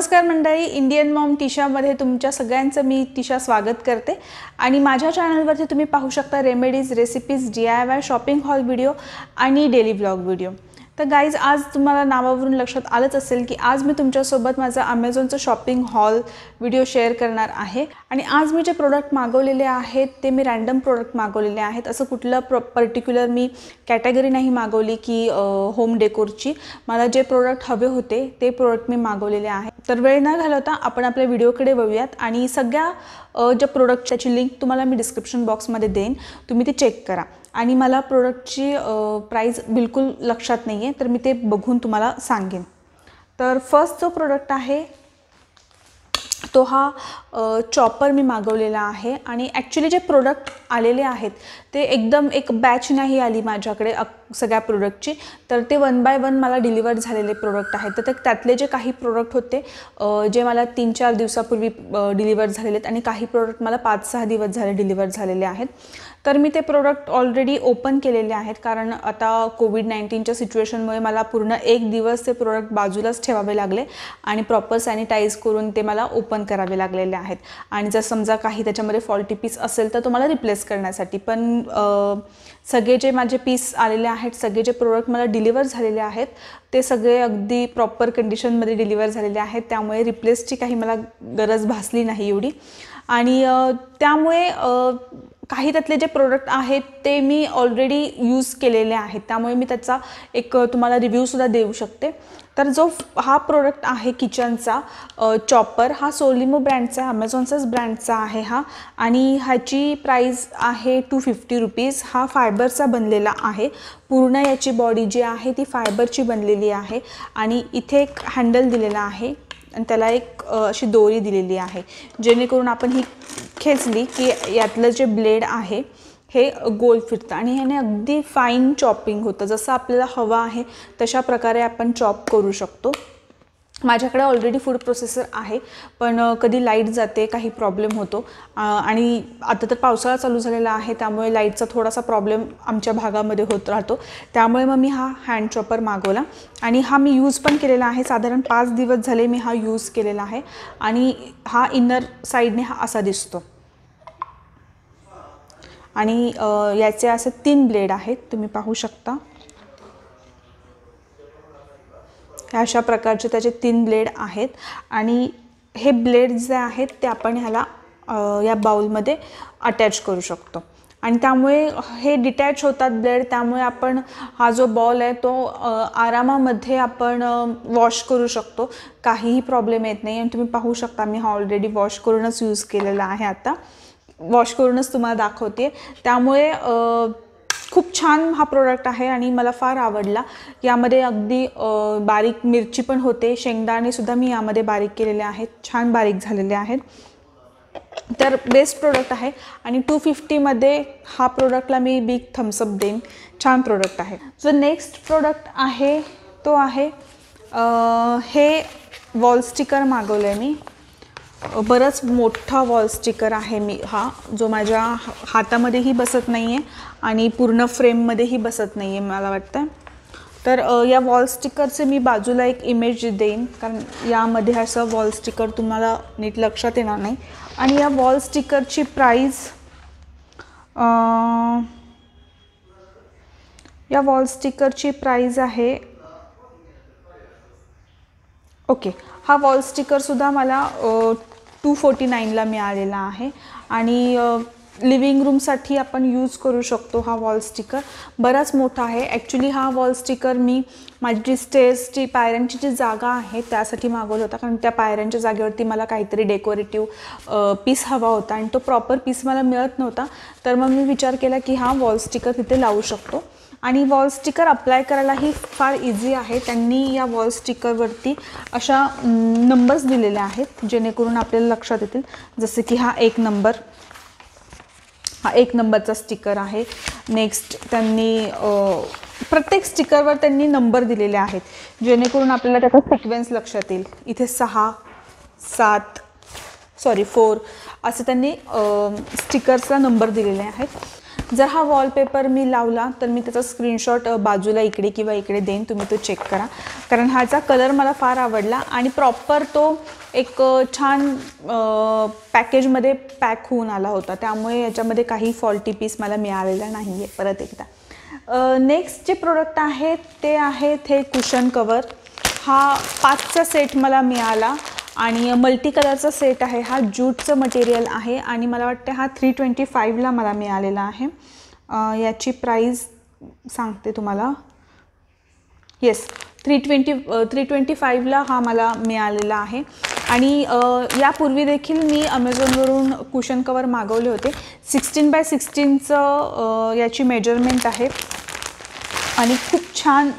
नमस्कार मंडळी Indian Maugham टिशामध्ये तुमच्या सगळ्यांचं मी टिशा स्वागत करते आणि माझ्या चॅनलवरती तुम्ही पाहू शकता remedies recipes D I Y shopping haul video आणि डेली ब्लॉग व्हिडिओ तर गाईज आज तुम्हाला नावावरून लक्षात आलंच असेल की आज मी तुमच्यासोबत माझा अमेझॉनचं शॉपिंग हॉल व्हिडिओ शेअर करणार आहे आणि आज मी जे प्रोडक्ट मागवलेले आहेत ते मी रँडम प्रोडक्ट मागवलेले आहेत असं कुठलं प्र पर्टिक्युलर मी कॅटेगरी नाही मागवली की होम डेकोरची मला जे प्रोडक्ट हवे होते ते प्रोडक्ट मी मागवलेले आहे तर वेळ न घालवता आपण आपल्या व्हिडिओकडे वळूयात आणि सगळ्या ज्या प्रोडक्ट लिंक तुम्हाला मी डिस्क्रिप्शन बॉक्समध्ये देईन तुम्ही ते चेक करा आणि मला प्रोडक्टची प्राईज बिलकुल लक्षात नाही आहे तर मी ते बघून तुम्हाला सांगेन तर फर्स्ट जो प्रोडक्ट आहे तो हा चॉपर मी मागवलेला आहे आणि ॲक्च्युली जे प्रोडक्ट आलेले आहेत ते एकदम एक बॅच नाही आली माझ्याकडे सगळ्या प्रोडक्टची तर ते वन बाय वन मला डिलिव्हर झालेले प्रोडक्ट आहेत तर त्यातले जे काही प्रोडक्ट होते जे मला तीन चार दिवसापूर्वी डिलिव्हर झालेले आहेत आणि काही प्रोडक्ट मला पाच सहा दिवस झाले डिलिव्हर झालेले आहेत तर मी ते प्रोडक्ट ऑलरेडी ओपन केलेले आहेत कारण आता कोविड नाईन्टीनच्या सिच्युएशनमुळे मला पूर्ण एक दिवस ते प्रोडक्ट बाजूलाच ठेवावे लागले आणि प्रॉपर सॅनिटाईज करून ते मला ओपन करावे लागलेले आहेत आणि जर समजा काही त्याच्यामध्ये फॉल्टी पीस असेल तर तो मला रिप्लेस करण्यासाठी पण सगळे जे माझे पीस आलेले आहेत आहेत सगळे जे प्रोडक्ट मला डिलिव्हर झालेले आहेत ते सगळे अगदी प्रॉपर कंडिशनमध्ये डिलिव्हर झालेले आहेत त्यामुळे रिप्लेसची काही मला गरज भासली नाही एवढी आणि त्यामुळे काही त्यातले जे प्रोडक्ट आहेत ते मी ऑलरेडी यूज केलेले आहेत त्यामुळे मी त्याचा एक तुम्हाला रिव्ह्यूसुद्धा देऊ शकते तर जो हा प्रोडक्ट आहे किचनचा चॉपर हा सोलिमो ब्रँडचा ॲमेझॉनचाच ब्रँडचा आहे हा आणि ह्याची प्राईज आहे टू फिफ्टी रुपीज हा फायबरचा बनलेला आहे पूर्ण याची बॉडी जी आहे ती फायबरची बनलेली आहे आणि इथे एक हँडल दिलेला आहे आणि त्याला एक अशी दोरी दिलेली आहे जेणेकरून आपण ही खेचली की यातलं जे ब्लेड आहे हे गोल फिरतं आणि ह्याने अगदी फाईन चॉपिंग होतं जसं आपल्याला हवा आहे तशा प्रकारे आपण चॉप करू शकतो माझ्याकडे ऑलरेडी फूड प्रोसेसर आहे पण कधी लाईट जाते काही प्रॉब्लेम होतो आणि आता तर पावसाळा चालू झालेला आहे त्यामुळे लाईटचा थोडासा प्रॉब्लेम आमच्या भागामध्ये होत राहतो त्यामुळे मग मी हा हँड चॉपर मागवला आणि हा मी यूज पण केलेला आहे साधारण पाच दिवस झाले मी हा यूज केलेला आहे आणि हा इनर साईडने हा असा दिसतो आणि याचे असे तीन ब्लेड आहेत तुम्ही पाहू शकता अशा प्रकारचे त्याचे तीन ब्लेड आहेत आणि हे ब्लेड जे आहेत ते आपण ह्याला या बाउलमध्ये अटॅच करू शकतो आणि त्यामुळे हे डिटॅच होतात ब्लेड त्यामुळे आपण हा जो बॉल आहे तो आरामामध्ये आपण वॉश करू शकतो काहीही प्रॉब्लेम येत नाही आणि तुम्ही पाहू शकता मी हा ऑलरेडी वॉश करूनच यूज केलेला आहे आता वॉश करूनच तुम्हाला दाखवते त्यामुळे खूप छान हा प्रोडक्ट आहे आणि मला फार आवडला यामध्ये अगदी बारीक मिरची पण होते शेंगदाणेसुद्धा मी यामध्ये बारीक केलेले आहेत छान बारीक झालेले आहेत तर बेस्ट प्रोडक्ट आहे आणि टू फिफ्टीमध्ये हा प्रोडक्टला मी बिग थम्सअप देईन छान प्रोडक्ट आहे जो नेक्स्ट प्रोडक्ट आहे तो आहे आ, हे वॉल स्टिकर मागवलं आहे मी बरंच मोठा वॉल स्टिकर आहे मी हा जो माझ्या हातामध्येही बसत नाही आहे आणि पूर्ण फ्रेममध्येही बसत नाही आहे मला वाटतं तर या वॉल स्टिकरचे मी बाजूला एक इमेज देईन कारण यामध्ये असं वॉल स्टिकर तुम्हाला नीट लक्षात येणार नाही आणि या वॉल स्टिकरची प्राईज या वॉल स्टिकरची प्राईज आहे ओके हा वॉल स्टिकरसुद्धा मला टू फोर्टी नाईनला मिळालेला आहे आणि लिव्हिंग रूमसाठी आपण यूज करू शकतो हा वॉल स्टिकर बराच मोठा आहे ॲक्च्युली हा वॉल स्टिकर मी माझी जी स्टेजची पायऱ्यांची जी जागा आहे त्यासाठी मागवला होता कारण त्या पायऱ्यांच्या जागेवरती मला काहीतरी डेकोरेटिव्ह पीस हवा होता आणि तो प्रॉपर पीस मला मिळत नव्हता तर मग मी विचार केला की हा वॉल स्टिकर तिथे लावू शकतो आणि वॉल स्टिकर अप्लाय करायलाही फार इझी आहे त्यांनी या वॉल स्टिकरवरती अशा नंबर्स दिलेल्या आहेत जेणेकरून आपल्याला लक्षात येतील जसं की हा एक नंबर हा एक नंबरचा स्टिकर आहे नेक्स्ट त्यांनी प्रत्येक स्टिकरवर त्यांनी नंबर दिलेले आहेत जेणेकरून आपल्याला त्याचा सिक्वेन्स लक्षात येईल इथे सहा सात सॉरी फोर असे त्यांनी स्टिकर्सला नंबर दिलेले आहेत जर हा वॉलपेपर मी लावला तर मी त्याचा स्क्रीनशॉट बाजूला इकडे किंवा इकडे देईन तुम्ही तो चेक करा कारण ह्याचा कलर मला फार आवडला आणि प्रॉपर तो एक छान पॅकेजमध्ये पॅक होऊन आला होता त्यामुळे याच्यामध्ये काही फॉल्टी पीस मला मिळालेला नाही आहे परत एकदा नेक्स्ट जे प्रोडक्ट आहेत ते आहेत हे कुशन कवर हा पाचचा सेट मला मिळाला आणि मल्टी कलरचा सेट आहे हा जूटचं मटेरियल आहे आणि मला वाटतं हा थ्री ट्वेंटी फाईव्हला मला मिळालेला आहे याची प्राईज सांगते तुम्हाला yes three twenty three twenty फाईव्हला हा मला मिळालेला आहे आणि यापूर्वी देखील मी अमेझॉनवरून कुशन कवर मागवले होते सिक्स्टीन बाय सिक्स्टीनचं याची मेजरमेंट आहे आणि खूप छान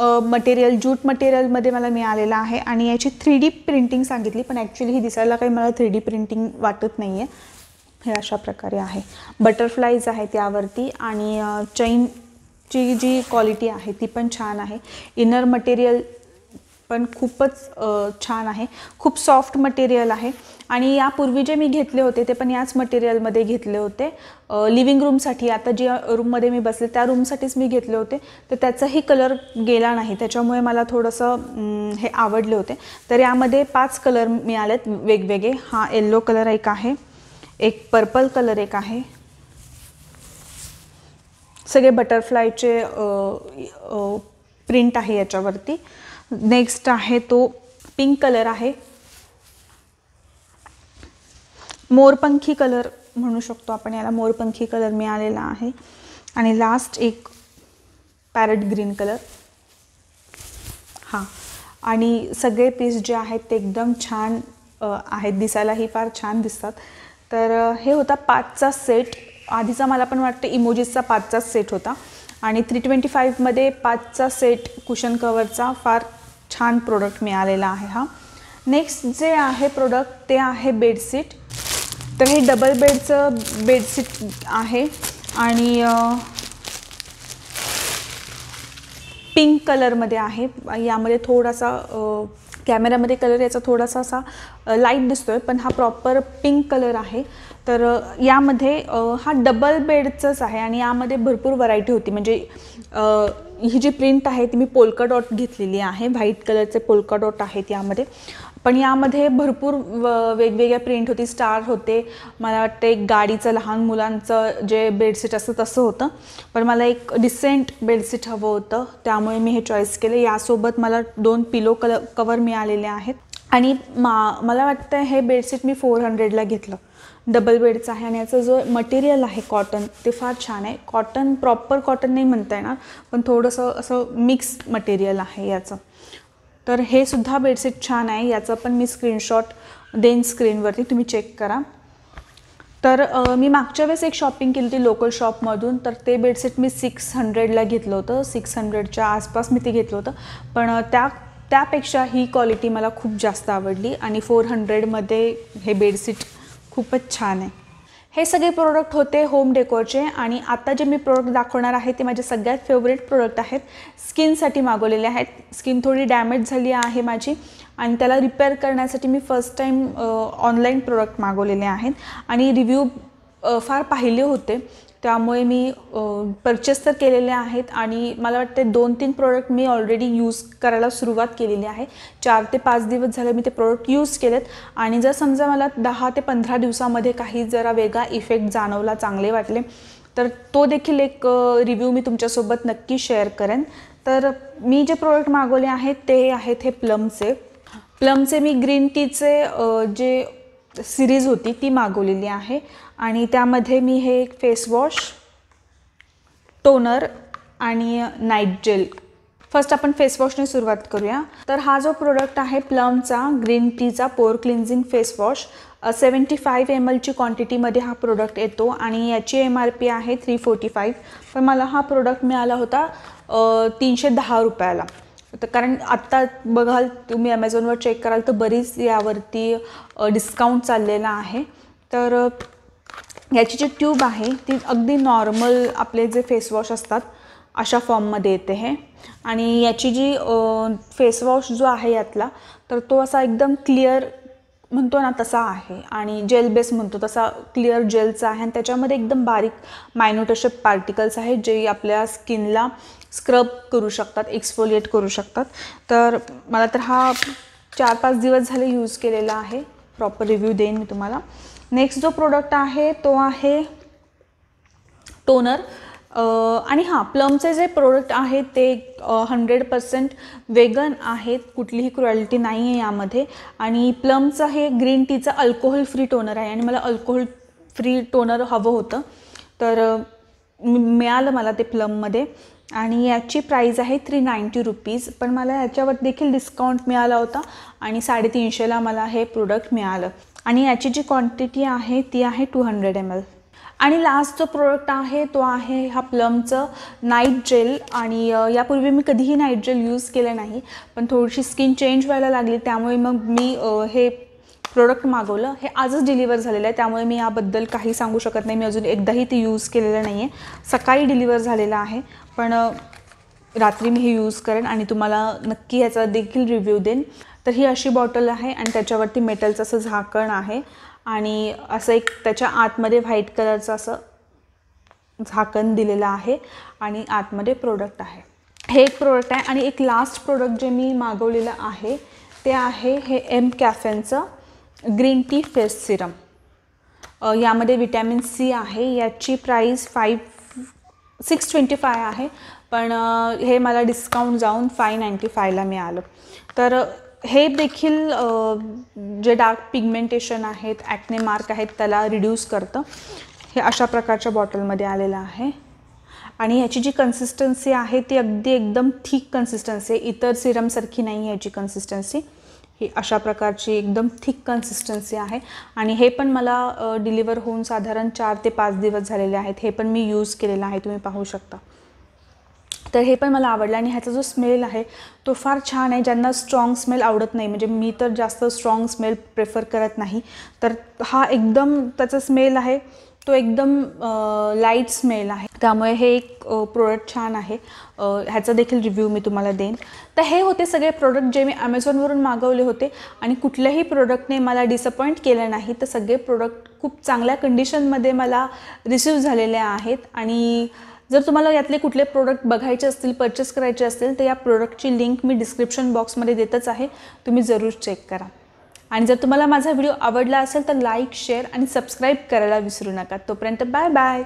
मटेरियल जूट मटेरियलमध्ये मला मिळालेला आहे आणि याची थ्री डी प्रिंटिंग सांगितली पण ॲक्च्युली ही दिसायला काही मला थ्री डी प्रिंटिंग वाटत नाही आहे हे अशा प्रकारे आहे बटरफ्लाईज आहे त्यावरती आणि चैनची जी क्वालिटी आहे ती पण छान आहे इनर मटेरियल पण खूपच छान आहे खूप सॉफ्ट मटेरियल आहे आणि यापूर्वी जे मी घेतले होते ते पण याच मटेरियलमध्ये घेतले होते लिव्हिंग रूमसाठी आता ज्या रूममध्ये मी बसले त्या रूमसाठीच मी घेतले होते तर त्याचाही कलर गेला नाही त्याच्यामुळे मला थोडंसं हे आवडले होते तर यामध्ये पाच कलर मिळालेत वेगवेगळे हा येल्लो कलर एक आहे एक पर्पल कलर एक आहे सगळे बटरफ्लायचे प्रिंट आहे याच्यावरती नेक्स्ट आहे तो पिंक कलर आहे मोरपंखी कलर म्हणू शकतो आपण याला मोरपंखी कलर मिळालेला आहे आणि लास्ट एक पॅरेट ग्रीन कलर हां आणि सगळे पीस जे आहेत ते एकदम छान आहेत दिसायलाही फार छान दिसतात तर हे होता पाचचा सेट आधीचा मला पण वाटतं इमोजीसचा पाचचा सेट होता आणि थ्री ट्वेंटी फाईव्हमध्ये पाचचा सेट कुशन कवरचा फार छान प्रोडक्ट मिळालेला आहे हा नेक्स्ट जे आहे प्रोडक्ट ते आहे बेडशीट तर हे डबल बेडचं बेडशीट आहे आणि पिंक कलरमध्ये आहे यामध्ये थोडासा कॅमेऱ्यामध्ये कलर याचा थोडासा असा लाईट दिसतो आहे पण हा प्रॉपर पिंक कलर आहे तर यामध्ये हा डबल बेडचंच आहे आणि यामध्ये भरपूर व्हरायटी होती म्हणजे ही जी प्रिंट आहे ती मी पोलका डॉट घेतलेली आहे व्हाईट कलरचे पोलका डॉट आहेत यामध्ये पण यामध्ये भरपूर वेगवेगळ्या प्रिंट होती स्टार होते मला वाटतं एक गाडीचं लहान मुलांचं जे बेडशीट असतं तसं होतं पण मला एक डिसेंट बेडशीट हवं होतं त्यामुळे मी हे चॉईस केलं यासोबत मला दोन पिलो कल कवर मिळालेले आहेत आणि मा मला वाटतं हे बेडशीट मी फोर हंड्रेडला घेतलं डबल बेडचं आहे आणि याचं जो मटेरियल आहे कॉटन ते फार छान आहे कॉटन प्रॉपर कॉटन नाही म्हणता येणार पण थोडंसं असं मिक्स मटेरियल आहे याचं तर हे सुद्धा बेडशीट छान आहे याचा पण मी स्क्रीनशॉट देन स्क्रीनवरती तुम्ही चेक करा तर मी मागच्या वेळेस एक शॉपिंग केली होती लोकल शॉपमधून तर ते बेडशीट मी सिक्स हंड्रेडला घेतलं होतं सिक्स हंड्रेडच्या आसपास मी ते घेतलं होतं पण त्या त्यापेक्षा ही क्वालिटी मला खूप जास्त आवडली आणि फोर हंड्रेडमध्ये हे बेडशीट खूपच छान आहे हे सगळे प्रोडक्ट होते होम डेकोरचे आणि आता जे मी प्रोडक्ट दाखवणार आहे ते माझे सगळ्यात फेवरेट प्रोडक्ट आहेत स्किनसाठी मागवलेले आहेत स्किन थोडी डॅमेज झाली आहे माझी आणि त्याला रिपेअर करण्यासाठी मी फर्स्ट टाईम ऑनलाईन प्रोडक्ट मागवलेले आहेत आणि रिव्ह्यू फार पाहिले होते त्यामुळे मी परचेस तर केलेले आहेत आणि मला वाटते दोन तीन प्रोडक्ट मी ऑलरेडी यूज करायला सुरुवात केलेली आहे चार ते पाच दिवस झाले मी ते प्रोडक्ट यूज केलेत आणि जर समजा मला दहा ते पंधरा दिवसामध्ये काही जरा वेगळा इफेक्ट जाणवला चांगले वाटले तर तो देखील एक रिव्ह्यू मी तुमच्यासोबत नक्की शेअर करेन तर मी जे प्रोडक्ट मागवले आहेत ते आहेत हे प्लमचे प्लमचे मी ग्रीन टीचे जे सिरीज होती ती मागवलेली आहे आणि त्यामध्ये मी हे एक फेसवॉश टोनर आणि नाईट जेल फर्स्ट आपण फेसवॉशने सुरुवात करूया तर हा जो प्रोडक्ट आहे प्लमचा ग्रीन टीचा pore cleansing face wash seventy five M एलची क्वांटिटीमध्ये हा प्रोडक्ट येतो आणि याची एम आर पी आहे थ्री फोर्टी फाईव्ह पण मला हा प्रोडक्ट मिळाला होता तीनशे दहा रुपयाला तर कारण आत्ता बघाल तुम्ही ॲमेझॉनवर चेक कराल तर बरीच यावरती डिस्काउंट चाललेला आहे तर याची जी ट्यूब आहे ती अगदी नॉर्मल आपले जे फेसवॉश असतात अशा फॉर्ममध्ये येते हे आणि याची जी फेसवॉश जो आहे यातला तर तो असा एकदम क्लिअर म्हणतो ना तसा आहे आणि जेल बेस म्हणतो तसा क्लिअर जेलचा आहे आणि त्याच्यामध्ये एकदम बारीक असे पार्टिकल्स आहेत जे आपल्या स्किनला स्क्रब करू शकतात एक्सफोलिएट करू शकतात तर मला तर हा चार पाच दिवस झाले यूज केलेला आहे प्रॉपर रिव्ह्यू देईन मी तुम्हाला नेक्स्ट जो प्रोडक्ट आहे तो आहे टोनर आणि हां प्लमचे जे प्रोडक्ट आहेत ते हंड्रेड पर्सेंट वेगन आहेत कुठलीही क्रुएल्टी नाही आहे यामध्ये आणि प्लमचं हे ग्रीन टीचं अल्कोहोल फ्री टोनर आहे आणि मला अल्कोहोल फ्री टोनर हवं होतं तर मिळालं मला ते प्लममध्ये आणि याची प्राईज आहे थ्री नाईंटी रुपीज पण मला याच्यावर देखील डिस्काउंट मिळाला होता आणि साडेतीनशेला मला हे प्रोडक्ट मिळालं आणि याची जी क्वांटिटी आहे ती आहे टू हंड्रेड एम एल आणि लास्ट जो प्रोडक्ट आहे तो आहे हा प्लमचं नाईट जेल आणि यापूर्वी मी कधीही नाईट जेल यूज केलं नाही पण थोडीशी स्किन चेंज व्हायला लागली त्यामुळे मग मी हे प्रोडक्ट मागवलं हे आजच डिलिव्हर झालेलं आहे त्यामुळे मी याबद्दल काही सांगू शकत नाही मी अजून एकदाही ते यूज केलेलं नाही आहे सकाळी डिलिव्हर झालेलं आहे पण रात्री मी हे यूज करेन आणि तुम्हाला नक्की याचा देखील रिव्ह्यू देईन तर ही अशी बॉटल आहे आणि त्याच्यावरती मेटलचं असं झाकण आहे आणि असं एक त्याच्या आतमध्ये व्हाईट कलरचं असं झाकण दिलेलं आहे आणि आतमध्ये प्रोडक्ट आहे हे एक प्रोडक्ट आहे आणि एक लास्ट प्रोडक्ट जे मी मागवलेलं आहे ते आहे हे एम कॅफेनचं ग्रीन टी फेस सिरम यामध्ये विटॅमिन सी आहे याची price five six twenty five आहे पण हे मला डिस्काउंट जाऊन फाय नाईन्टी फायला मिळालं तर हे देखील जे डार्क पिगमेंटेशन आहेत ॲक्ने मार्क आहेत त्याला रिड्यूस करतं हे अशा प्रकारच्या बॉटलमध्ये आलेलं आहे आणि याची जी कन्सिस्टन्सी आहे ती अगदी एकदम थिक कन्सिस्टन्सी आहे इतर सिरमसारखी नाही आहे याची कन्सिस्टन्सी ही अशा प्रकारची एकदम थिक कन्सिस्टन्सी आहे आणि हे पण मला डिलिव्हर होऊन साधारण चार ते पाच दिवस झालेले आहेत हे पण मी यूज केलेलं आहे तुम्ही पाहू शकता तर हे पण मला आवडलं आणि ह्याचा जो स्मेल आहे तो फार छान आहे ज्यांना स्ट्रॉंग स्मेल आवडत नाही म्हणजे मी तर जास्त स्ट्रॉंग स्मेल प्रेफर करत नाही तर हा एकदम त्याचा स्मेल आहे तो एकदम लाईट स्मेल आहे त्यामुळे हे एक प्रोडक्ट छान आहे ह्याचा देखील रिव्ह्यू मी तुम्हाला देईन तर हे होते सगळे प्रोडक्ट जे मी ॲमेझॉनवरून मागवले होते आणि कुठल्याही प्रोडक्टने मला डिसअपॉइंट केलं नाही तर सगळे प्रोडक्ट खूप चांगल्या कंडिशनमध्ये मला रिसिव्ह झालेले आहेत आणि जर तुम्हाला यातले कुठले प्रोडक्ट बघायचे असतील परचेस करायचे असतील तर या प्रोडक्टची लिंक मी डिस्क्रिप्शन बॉक्समध्ये देतच आहे तुम्ही जरूर चेक करा आणि जर तुम्हाला माझा व्हिडिओ आवडला असेल तर लाईक शेअर आणि सबस्क्राईब करायला विसरू नका तोपर्यंत बाय बाय